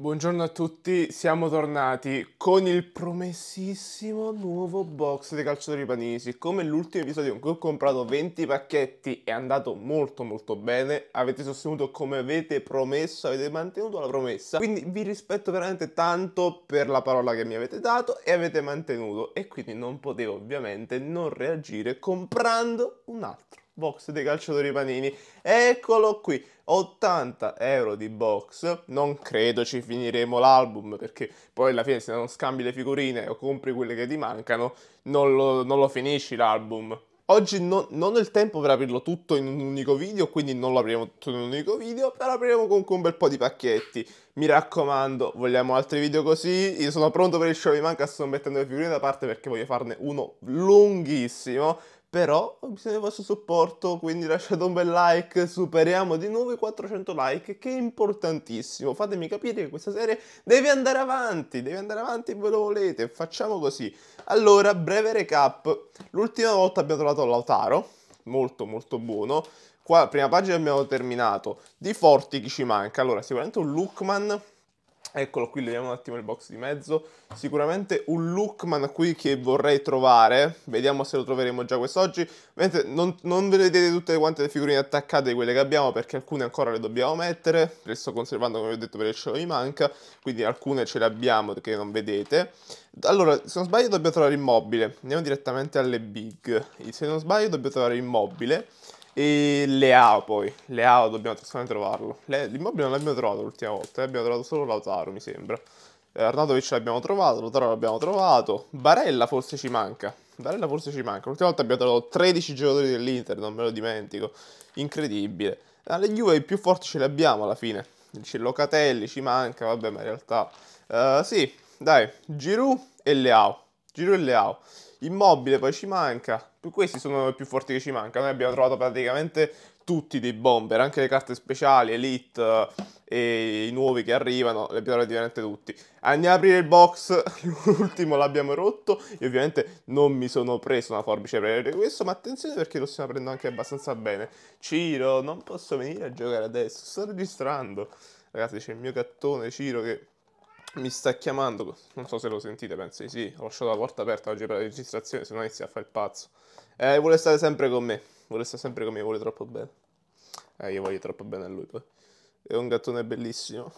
Buongiorno a tutti, siamo tornati con il promessissimo nuovo box dei calciatori panisi. Come l'ultimo episodio in cui ho comprato 20 pacchetti è andato molto molto bene, avete sostenuto come avete promesso, avete mantenuto la promessa. Quindi vi rispetto veramente tanto per la parola che mi avete dato e avete mantenuto. E quindi non potevo ovviamente non reagire comprando un altro box dei calciatori panini. Eccolo qui, 80 euro di box. Non credo ci finiremo l'album perché poi alla fine se non scambi le figurine o compri quelle che ti mancano, non lo, non lo finisci l'album. Oggi no, non ho il tempo per aprirlo tutto in un unico video, quindi non lo apriamo tutto in un unico video, però apriremo comunque un bel po' di pacchetti. Mi raccomando, vogliamo altri video così? Io sono pronto per il show, mi manca, sto mettendo le figurine da parte perché voglio farne uno lunghissimo, però ho bisogno del vostro supporto, quindi lasciate un bel like, superiamo di nuovo i 400 like, che è importantissimo, fatemi capire che questa serie deve andare avanti, deve andare avanti ve lo volete, facciamo così. Allora, breve recap, l'ultima volta abbiamo trovato Lautaro, molto molto buono, qua prima pagina abbiamo terminato, di Forti chi ci manca? Allora, sicuramente un Lookman Eccolo qui, leviamo un attimo il box di mezzo. Sicuramente un Lookman qui che vorrei trovare. Vediamo se lo troveremo già quest'oggi. Mentre non, non vedete tutte quante le figurine attaccate, quelle che abbiamo, perché alcune ancora le dobbiamo mettere. Le sto conservando, come vi ho detto, perché ce ne manca. Quindi alcune ce le abbiamo che non vedete. Allora, se non sbaglio dobbiamo trovare immobile. Andiamo direttamente alle big. Se non sbaglio dobbiamo trovare immobile. E Leao poi, Leao dobbiamo assolutamente trovarlo. L'immobile non l'abbiamo trovato l'ultima volta, eh, abbiamo trovato solo Lautaro mi sembra. Eh, Arnatovic l'abbiamo trovato, Lautaro l'abbiamo trovato, Barella forse ci manca. Barella forse ci manca. L'ultima volta abbiamo trovato 13 giocatori dell'Inter, non me lo dimentico. Incredibile. Alle ah, Juve i più forti ce li abbiamo alla fine. C'è Locatelli, ci manca, vabbè ma in realtà... Uh, sì, dai, Giroud e Leao. Giroud e Leao. Immobile poi ci manca. Questi sono i più forti che ci mancano. Noi abbiamo trovato praticamente tutti dei bomber, anche le carte speciali, Elite eh, e i nuovi che arrivano, le abbiamo praticamente tutti. Andiamo a aprire il box, l'ultimo l'abbiamo rotto e ovviamente non mi sono preso una forbice per avere questo, ma attenzione perché lo stiamo aprendo anche abbastanza bene. Ciro, non posso venire a giocare adesso, sto registrando. Ragazzi c'è il mio gattone Ciro che mi sta chiamando, non so se lo sentite, penso di sì, ho lasciato la porta aperta oggi per la registrazione, se no inizia a fare il pazzo. Eh, vuole stare sempre con me, vuole stare sempre con me, vuole troppo bene. Eh, io voglio troppo bene a lui poi. È un gattone bellissimo.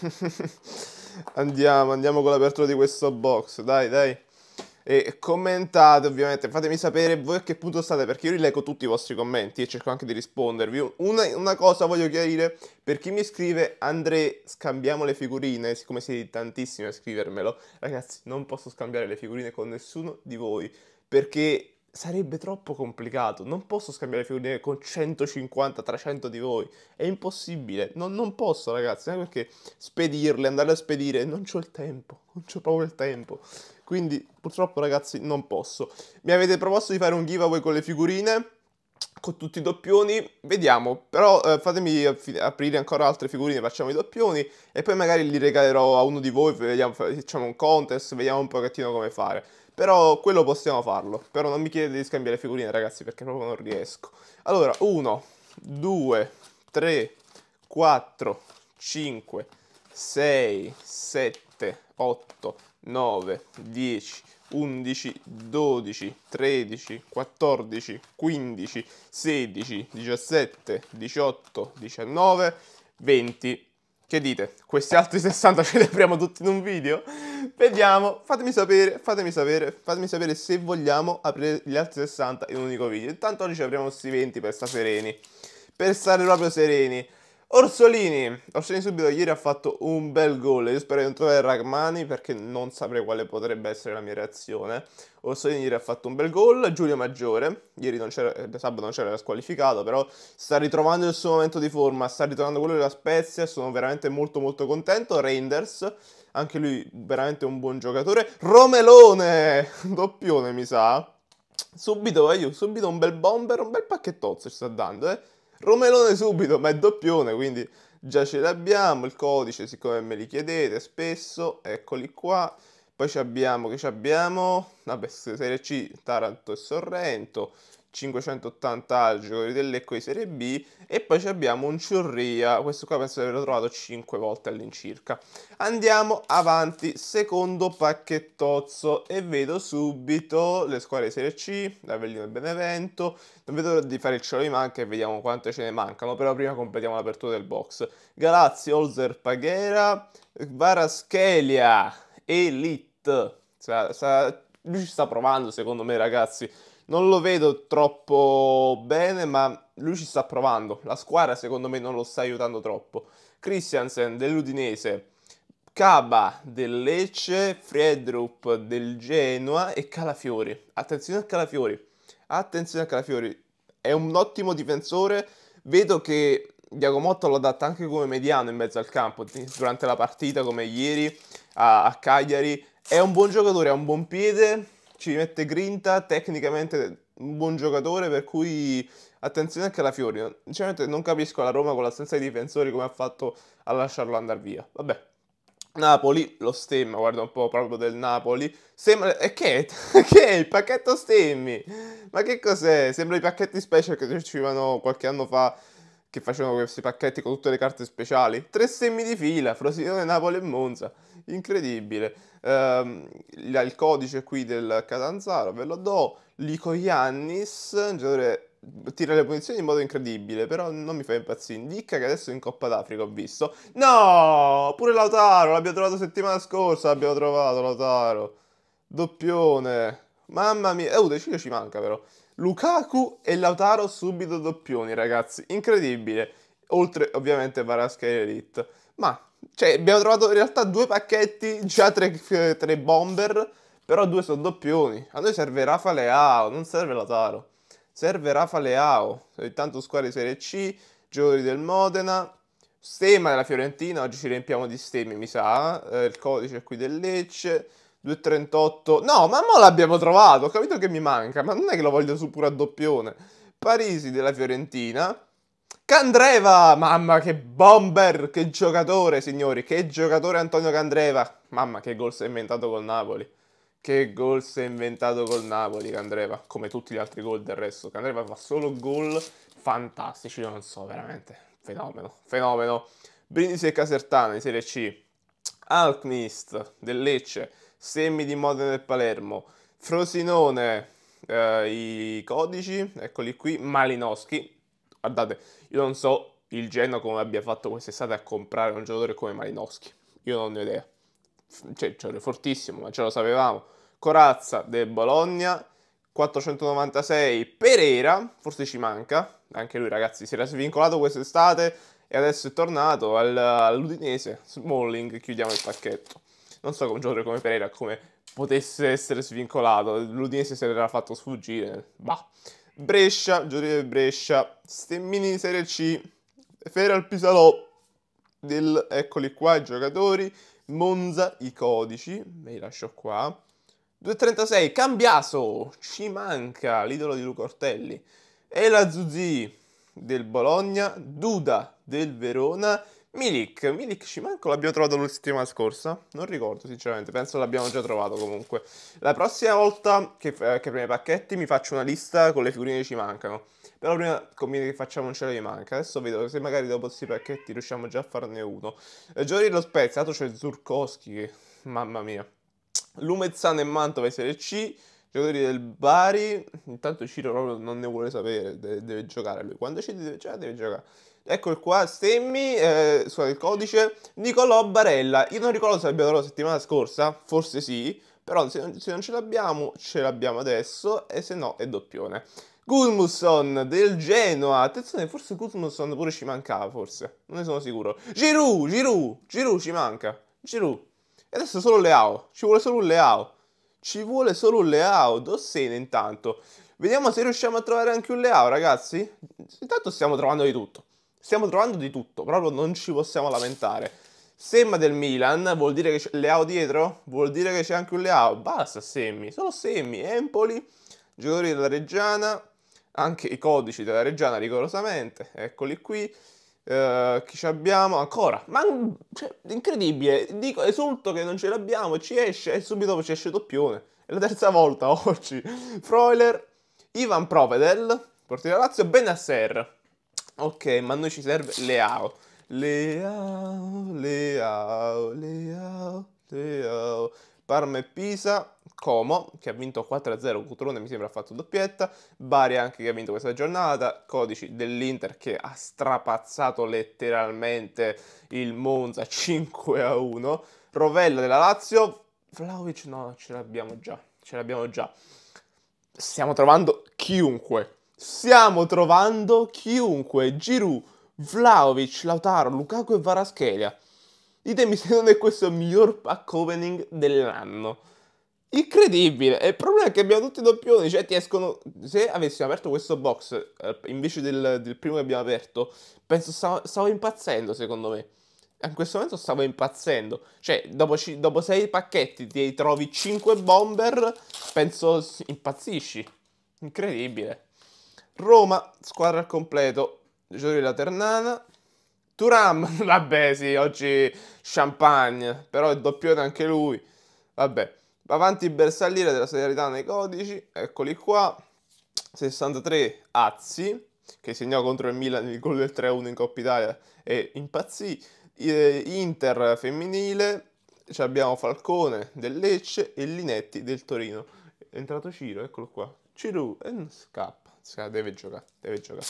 andiamo, andiamo con l'apertura di questo box, dai, dai. E commentate ovviamente, fatemi sapere voi a che punto state perché io rileggo tutti i vostri commenti e cerco anche di rispondervi. Una, una cosa voglio chiarire, per chi mi scrive Andre scambiamo le figurine, siccome siete tantissimi a scrivermelo, ragazzi non posso scambiare le figurine con nessuno di voi perché sarebbe troppo complicato. Non posso scambiare le figurine con 150-300 di voi. È impossibile. Non, non posso, ragazzi. Eh, perché spedirle, andare a spedire, non ho il tempo. Non ho proprio il tempo. Quindi purtroppo ragazzi non posso. Mi avete proposto di fare un giveaway con le figurine, con tutti i doppioni, vediamo. Però eh, fatemi aprire ancora altre figurine, facciamo i doppioni e poi magari li regalerò a uno di voi, vediamo, facciamo un contest, vediamo un pochettino come fare. Però quello possiamo farlo. Però non mi chiedete di scambiare figurine ragazzi perché proprio non riesco. Allora, 1, 2, 3, 4, 5, 6, 7, 8, 9, 10, 11, 12, 13, 14, 15, 16, 17, 18, 19, 20. Che dite? Questi altri 60 ce li apriamo tutti in un video? Vediamo, fatemi sapere, fatemi sapere, fatemi sapere se vogliamo aprire gli altri 60 in un unico video. Intanto oggi ci apriamo questi 20 per stare sereni. Per stare proprio sereni. Orsolini, Orsolini subito ieri ha fatto un bel gol, io spero di non trovare Ragmani perché non saprei quale potrebbe essere la mia reazione. Orsolini ieri ha fatto un bel gol, Giulio Maggiore, ieri non c'era, eh, sabato non c'era squalificato, però sta ritrovando il suo momento di forma, sta ritrovando quello della Spezia, sono veramente molto molto contento. Reinders, anche lui veramente un buon giocatore. Romelone, doppione mi sa. Subito, eh, subito un bel bomber, un bel pacchettozzo ci sta dando, eh. Romelone subito, ma è doppione, quindi già ce l'abbiamo, il codice siccome me li chiedete spesso, eccoli qua. Poi ci abbiamo, che ci abbiamo? Vabbè, Serie C, Taranto e Sorrento, 580 al giocatori dell'Ecco di Serie B e poi abbiamo un Ciurria, questo qua penso di averlo trovato 5 volte all'incirca. Andiamo avanti, secondo pacchettozzo e vedo subito le squadre di Serie C, l'Avellino e Benevento, non vedo di fare il cielo di manca e vediamo quante ce ne mancano, però prima completiamo l'apertura del box. Galazzi, Olzer, Paghera, Varaschelia, Elite, sta, lui ci sta provando secondo me ragazzi, non lo vedo troppo bene, ma lui ci sta provando. La squadra secondo me non lo sta aiutando troppo. Christiansen dell'Udinese, Caba del Lecce, Friedrup del Genoa e Calafiori. Attenzione a Calafiori. Attenzione a Calafiori. È un ottimo difensore. Vedo che Diagomotto lo adatta anche come mediano in mezzo al campo durante la partita come ieri a, a Cagliari. È un buon giocatore, ha un buon piede, ci mette grinta, tecnicamente un buon giocatore, per cui attenzione anche alla Fiori. Sinceramente non capisco la Roma con l'assenza di difensori come ha fatto a lasciarlo andare via. Vabbè. Napoli, lo stemma, guarda un po' proprio del Napoli. Sembra... E che è? che è il pacchetto stemmi? Ma che cos'è? Sembra i pacchetti special che uscivano qualche anno fa che facevano questi pacchetti con tutte le carte speciali. Tre semi di fila, Frosinone, Napoli e Monza. Incredibile. Um, il codice qui del Catanzaro ve lo do. Lico Iannis, un giocatore tira le punizioni in modo incredibile, però non mi fa impazzire. Indica che adesso in Coppa d'Africa ho visto. No! Pure Lautaro, l'abbiamo trovato settimana scorsa, l'abbiamo trovato Lautaro. Doppione. Mamma mia, Eh, Eudecilio uh, ci manca però. Lukaku e Lautaro subito doppioni, ragazzi. Incredibile. Oltre ovviamente Varasca e Elite. Ma cioè, abbiamo trovato in realtà due pacchetti, già tre, tre bomber, però due sono doppioni. A noi serve Rafa Leao, non serve Lautaro. Serve Rafa Leao, tanto squadre Serie C, giocatori del Modena, Stema della Fiorentina, oggi ci riempiamo di Stemi mi sa, eh, il codice è qui del Lecce, 2,38. No, ma mo l'abbiamo trovato. Ho capito che mi manca, ma non è che lo voglio su pure a doppione. Parisi della Fiorentina. Candreva! Mamma che bomber! Che giocatore, signori! Che giocatore Antonio Candreva! Mamma che gol si è inventato col Napoli! Che gol si è inventato col Napoli, Candreva! Come tutti gli altri gol del resto. Candreva fa solo gol fantastici, io non so, veramente. Fenomeno, fenomeno. Brindisi e Casertana di Serie C. Alkmist del Lecce semi di Modena del Palermo, Frosinone, eh, i codici, eccoli qui, Malinowski. Guardate, io non so il Genoa come abbia fatto quest'estate a comprare un giocatore come Malinowski, io non ne ho idea. Cioè, cioè fortissimo, ma ce lo sapevamo. Corazza del Bologna, 496 Pereira, forse ci manca, anche lui ragazzi si era svincolato quest'estate e adesso è tornato all'Udinese, Smalling, chiudiamo il pacchetto non so come un giocatore come Pereira come potesse essere svincolato, l'Udinese se l'era fatto sfuggire, bah. Brescia, giocatore del Brescia, Stemmini di Serie C, Feral Pisalò, del, eccoli qua i giocatori, Monza i codici, ve li lascio qua, 2.36, Cambiaso, ci manca, l'idolo di Luca Ortelli, Ela Zuzzi del Bologna, Duda del Verona, Milik, Milik Scimanco l'abbiamo trovato l'ultima scorsa? Non ricordo sinceramente, penso l'abbiamo già trovato comunque. La prossima volta che, eh, che prendo i pacchetti mi faccio una lista con le figurine che ci mancano. Però prima conviene che facciamo un cielo che manca. Adesso vedo se magari dopo questi pacchetti riusciamo già a farne uno. Eh, Giorgio lo Spezia, tanto c'è Zurkowski, mamma mia. Lumezzano e Mantova Serie C, giocatori del Bari. Intanto Ciro proprio non ne vuole sapere, deve, deve giocare lui. Quando ci deve giocare, deve giocare. Eccolo qua, Semmi, eh, scusate il codice, Nicolò Barella. Io non ricordo se l'abbiamo trovato la settimana scorsa, forse sì, però se non, se non ce l'abbiamo, ce l'abbiamo adesso e se no è doppione. Gudmusson del Genoa, attenzione, forse Gudmusson pure ci mancava, forse, non ne sono sicuro. Giroud, Giroud, Giroud ci manca, Giroud. E adesso solo Leao, ci vuole solo un Leao. Ci vuole solo un Leao, Dossene intanto. Vediamo se riusciamo a trovare anche un Leao, ragazzi. Intanto stiamo trovando di tutto. Stiamo trovando di tutto, proprio non ci possiamo lamentare. Semma del Milan, vuol dire che c'è Leao dietro? Vuol dire che c'è anche un Leao? Basta Semmi, sono Semmi, Empoli, giocatori della Reggiana, anche i codici della Reggiana rigorosamente, eccoli qui. Uh, chi ci abbiamo ancora? Ma cioè, incredibile, dico, esulto che non ce l'abbiamo, ci esce e subito dopo ci esce doppione. È la terza volta oggi. Freuler, Ivan Provedel, portiere Lazio, Benasser. Ok, ma a noi ci serve Leao. Leao, Leao, Leao, Leao. Parma e Pisa, Como che ha vinto 4-0, Cutrone mi sembra ha fatto doppietta, Bari anche che ha vinto questa giornata, codici dell'Inter che ha strapazzato letteralmente il Monza 5-1, Rovella della Lazio, Vlaovic no, ce l'abbiamo già, ce l'abbiamo già. Stiamo trovando chiunque stiamo trovando chiunque, Giroud, Vlaovic, Lautaro, Lukaku e Varaschelia. Ditemi se non è questo il miglior pack opening dell'anno. Incredibile, il problema è che abbiamo tutti i doppioni, cioè ti escono... Se avessimo aperto questo box eh, invece del, del primo che abbiamo aperto, penso stavo, stavo impazzendo secondo me in questo momento stavo impazzendo. Cioè, dopo, dopo, sei pacchetti ti trovi 5 bomber, penso impazzisci. Incredibile. Roma, squadra al completo, giocatori della Ternana. Turam, vabbè sì, oggi champagne, però è doppione anche lui. Vabbè, avanti il bersagliere della solidarietà nei codici, eccoli qua. 63 Azzi, che segnò contro il Milan il gol del 3-1 in Coppa Italia e impazzì. Eh, Inter femminile, abbiamo Falcone del Lecce e Linetti del Torino. È entrato Ciro, eccolo qua. Ciro, e scappa. Scar cioè, deve giocare, deve giocare.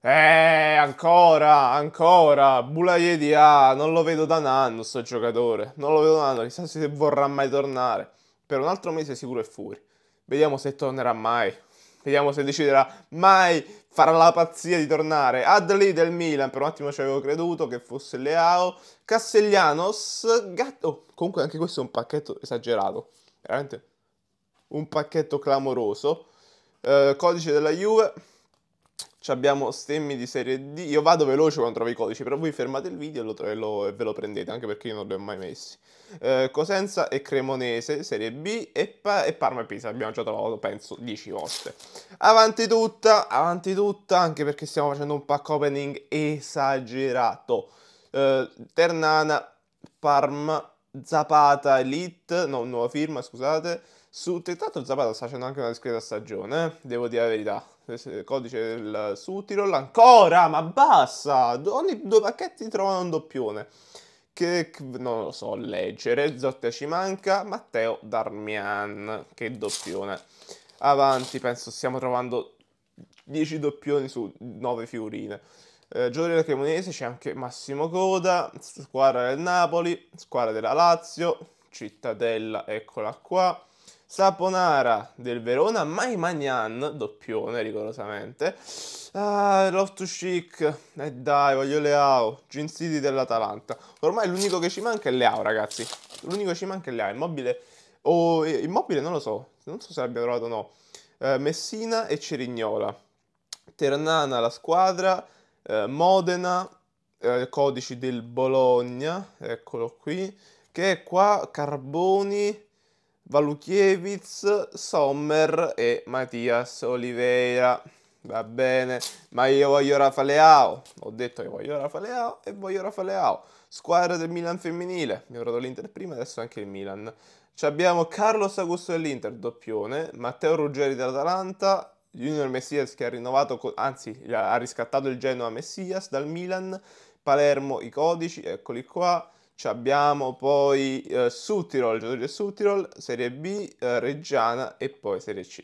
Eh, ancora, ancora, Bulaye di A, non lo vedo da un anno sto giocatore, non lo vedo da un anno, chissà se vorrà mai tornare. Per un altro mese sicuro è fuori, vediamo se tornerà mai, vediamo se deciderà mai farà la pazzia di tornare. Adley del Milan, per un attimo ci avevo creduto che fosse Leao, Castellanos, Gatto, oh, comunque anche questo è un pacchetto esagerato, veramente un pacchetto clamoroso. Eh, codice della Juve. Ci abbiamo stemmi di serie D. Io vado veloce quando trovo i codici, però voi fermate il video e, lo, e, lo, e ve lo prendete, anche perché io non li ho mai messi. Eh, Cosenza e Cremonese, serie B, e, pa e Parma e Pisa. Abbiamo già trovato, penso, 10 volte. Avanti tutta, avanti tutta, anche perché stiamo facendo un pack opening esagerato. Eh, Ternana, Parma, Zapata, Elite, no, nuova firma, scusate. Su Tettato Zapata sta facendo anche una discreta stagione, devo dire la verità. Eh, codice del su Tirol ancora, ma basta! Ogni due pacchetti trovano un doppione. Che non lo so leggere, Zotte ci manca, Matteo Darmian, che doppione. Avanti, penso stiamo trovando 10 doppioni su 9 fiorine. Eh, giocatore del Cremonese c'è anche Massimo Coda, squadra del Napoli, squadra della Lazio, Cittadella, eccola qua. Saponara del Verona, Mai Magnan, doppione rigorosamente, ah, Love to Chic, e eh dai voglio Leao, Ginsidi dell'Atalanta, ormai l'unico che ci manca è Leao ragazzi, l'unico che ci manca è Leao, Immobile, o oh, Immobile non lo so, non so se l'abbia trovato o no, eh, Messina e Cerignola, Ternana la squadra, eh, Modena, eh, codici del Bologna, eccolo qui, che è qua, Carboni Valukiewicz, Sommer e Mattias Oliveira. Va bene, ma io voglio Rafa Ho detto che voglio Rafa e voglio Rafa Squadra del Milan femminile. Mi ho dato l'Inter prima, adesso anche il Milan. Ci abbiamo Carlos Augusto dell'Inter, doppione. Matteo Ruggeri dell'Atalanta. Junior Messias che ha rinnovato, anzi ha riscattato il Genoa Messias dal Milan. Palermo i codici, eccoli qua abbiamo poi eh, Suttirol, Giorgio Sutirol, Serie B, eh, Reggiana e poi Serie C.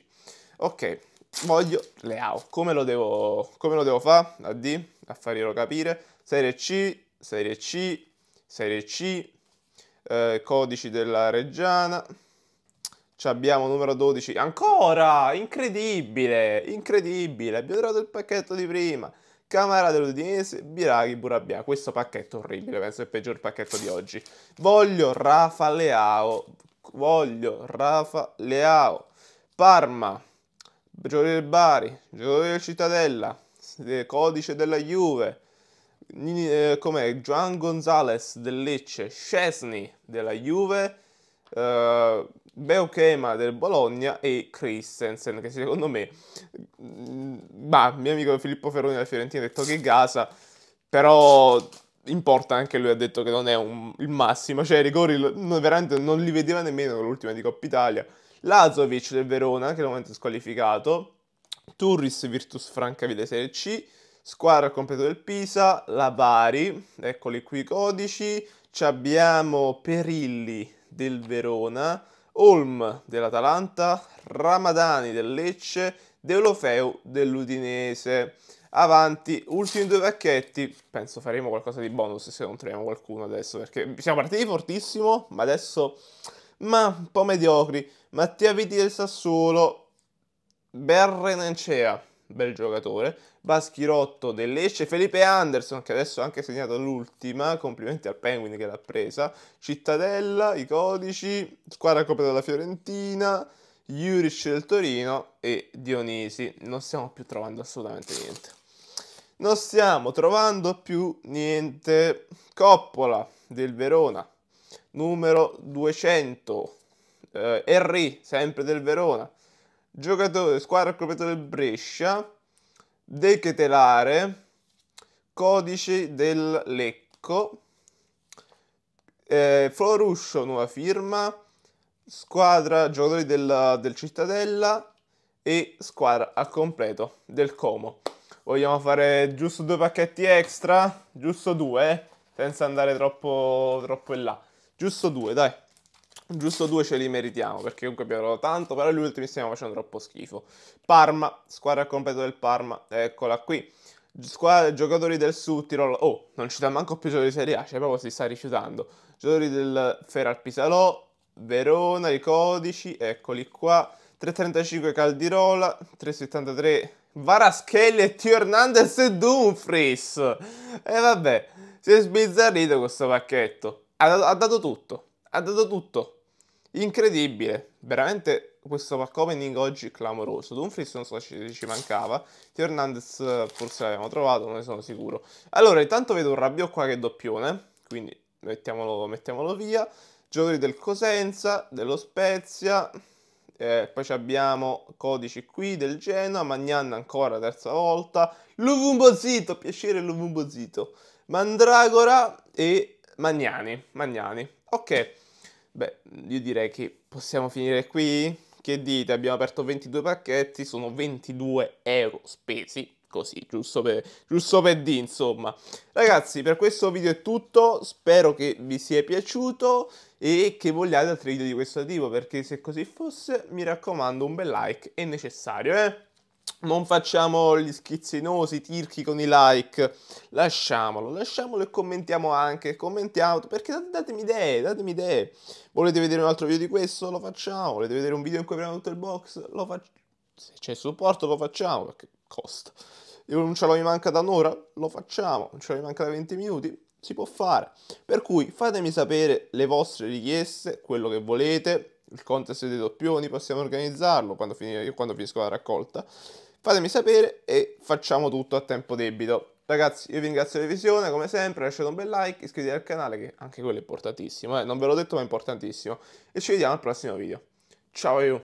Ok, voglio Leao, come lo devo, come lo devo fare? A D, a farglielo capire. Serie C, Serie C, Serie C, eh, codici della Reggiana. Ci abbiamo numero 12, ancora, incredibile, incredibile, abbiamo trovato il pacchetto di prima. Camara dell'Udinese, Biraghi, Burabia. Questo pacchetto orribile, penso il peggior pacchetto di oggi. Voglio Rafa Leao, voglio Rafa Leao. Parma, giocatore del Bari, giocatore del Cittadella, codice della Juve, eh, com'è? Juan Gonzalez del Lecce, Scesni della Juve, eh, Beukema del Bologna e Christensen, che secondo me, ma mm, mio amico Filippo Ferroni della Fiorentina ha detto che gasa, però importa anche lui ha detto che non è un, il massimo, cioè i rigori non, veramente non li vedeva nemmeno l'ultima di Coppa Italia. Lazovic del Verona, che nel momento è squalificato, Turris Virtus Francavilla Serie C, squadra completo del Pisa, Lavari, eccoli qui i codici, ci abbiamo Perilli del Verona, Holm dell'Atalanta, Ramadani del Lecce, Deulofeu dell'Udinese. Avanti, ultimi due pacchetti. Penso faremo qualcosa di bonus se non troviamo qualcuno adesso, perché siamo partiti fortissimo, ma adesso... Ma un po' mediocri. Mattia Viti del Sassuolo, Berrenancea, bel giocatore, Rotto dell'Esce, Felipe Anderson che adesso ha anche segnato l'ultima, complimenti al Penguin che l'ha presa, Cittadella, i codici, squadra coperta della Fiorentina, Juric del Torino e Dionisi, non stiamo più trovando assolutamente niente. Non stiamo trovando più niente. Coppola del Verona, numero 200, eh, Henry sempre del Verona, giocatore squadra acrobato del Brescia, del Chetelare, codice del Lecco, eh, Floruscio nuova firma, squadra giocatori del, del Cittadella e squadra al completo del Como. Vogliamo fare giusto due pacchetti extra? Giusto due, eh? senza andare troppo, troppo in là. Giusto due, dai. Giusto due ce li meritiamo perché comunque abbiamo tanto, però gli ultimi stiamo facendo troppo schifo. Parma, squadra completa del Parma, eccola qui. Squadra, giocatori del Sud Tirol, oh, non ci dà manco più giocatori di Serie A, cioè proprio si sta rifiutando. Giocatori del Feral Pisalò, Verona, i codici, eccoli qua. 3.35 Caldirola, 3.73 Varaschelli e Tio Hernandez e Dumfries. E vabbè, si è sbizzarrito questo pacchetto. ha, ha dato tutto, ha dato tutto. Incredibile, veramente questo pack opening oggi clamoroso. Dumfries non so se ci mancava, Tio Hernandez forse l'abbiamo trovato, non ne sono sicuro. Allora, intanto vedo un rabbio qua che è doppione, quindi mettiamolo, mettiamolo via. Giocatori del Cosenza, dello Spezia, eh, poi abbiamo codici qui del Genoa, Magnan ancora terza volta, Luvumbozito, piacere Luvumbozito, Mandragora e Magnani, Magnani. Ok. Beh, io direi che possiamo finire qui. Che dite? Abbiamo aperto 22 pacchetti, sono 22 euro spesi, così, giusto per, giusto per D, insomma. Ragazzi, per questo video è tutto, spero che vi sia piaciuto e che vogliate altri video di questo tipo, perché se così fosse, mi raccomando, un bel like è necessario, eh? non facciamo gli schizzinosi, tirchi con i like, lasciamolo, lasciamolo e commentiamo anche, commentiamo, perché datemi idee, datemi idee, volete vedere un altro video di questo, lo facciamo, volete vedere un video in cui apriamo tutto il box, lo facciamo, se c'è supporto lo facciamo, perché costa, Io non ce l'ho mi manca da un'ora, lo facciamo, non ce l'ho mi manca da 20 minuti, si può fare, per cui fatemi sapere le vostre richieste, quello che volete, il contest dei doppioni possiamo organizzarlo quando, fin- quando finisco la raccolta. Fatemi sapere e facciamo tutto a tempo debito. Ragazzi, io vi ringrazio della visione, come sempre, lasciate un bel like, iscrivetevi al canale che anche quello è importantissimo, eh? non ve l'ho detto ma è importantissimo. E ci vediamo al prossimo video. Ciao! Io.